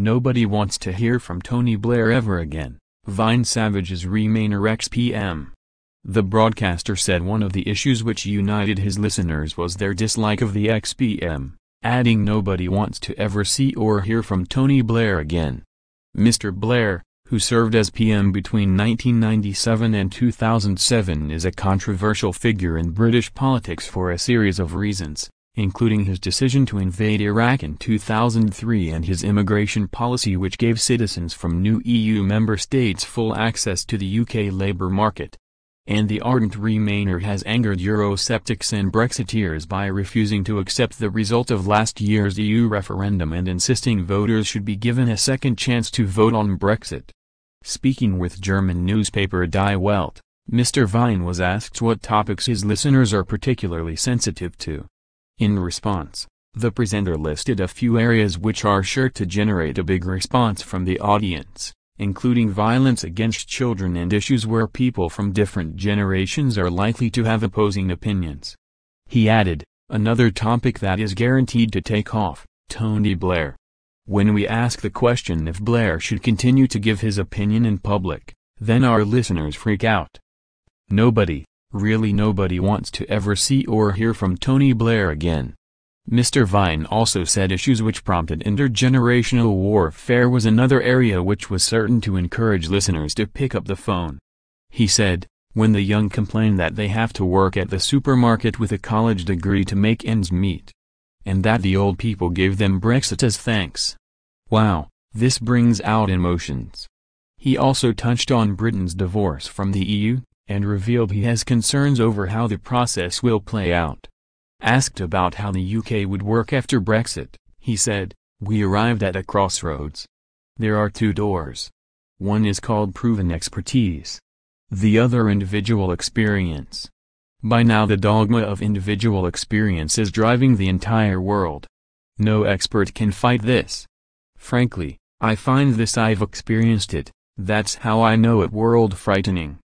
Nobody wants to hear from Tony Blair ever again, Vine Savage's Remainer XPM, The broadcaster said one of the issues which united his listeners was their dislike of the XPM, adding nobody wants to ever see or hear from Tony Blair again. Mr. Blair, who served as PM between 1997 and 2007 is a controversial figure in British politics for a series of reasons including his decision to invade Iraq in 2003 and his immigration policy which gave citizens from new EU member states full access to the UK labour market. And the ardent Remainer has angered Eurosceptics and Brexiteers by refusing to accept the result of last year's EU referendum and insisting voters should be given a second chance to vote on Brexit. Speaking with German newspaper Die Welt, Mr. Vine was asked what topics his listeners are particularly sensitive to. In response, the presenter listed a few areas which are sure to generate a big response from the audience, including violence against children and issues where people from different generations are likely to have opposing opinions. He added, another topic that is guaranteed to take off, Tony Blair. When we ask the question if Blair should continue to give his opinion in public, then our listeners freak out. Nobody, Really nobody wants to ever see or hear from Tony Blair again. Mr. Vine also said issues which prompted intergenerational warfare was another area which was certain to encourage listeners to pick up the phone. He said, when the young complain that they have to work at the supermarket with a college degree to make ends meet. And that the old people give them Brexit as thanks. Wow, this brings out emotions. He also touched on Britain's divorce from the EU, and revealed he has concerns over how the process will play out. Asked about how the UK would work after Brexit, he said, We arrived at a crossroads. There are two doors. One is called proven expertise. The other individual experience. By now the dogma of individual experience is driving the entire world. No expert can fight this. Frankly, I find this I've experienced it, that's how I know it world frightening.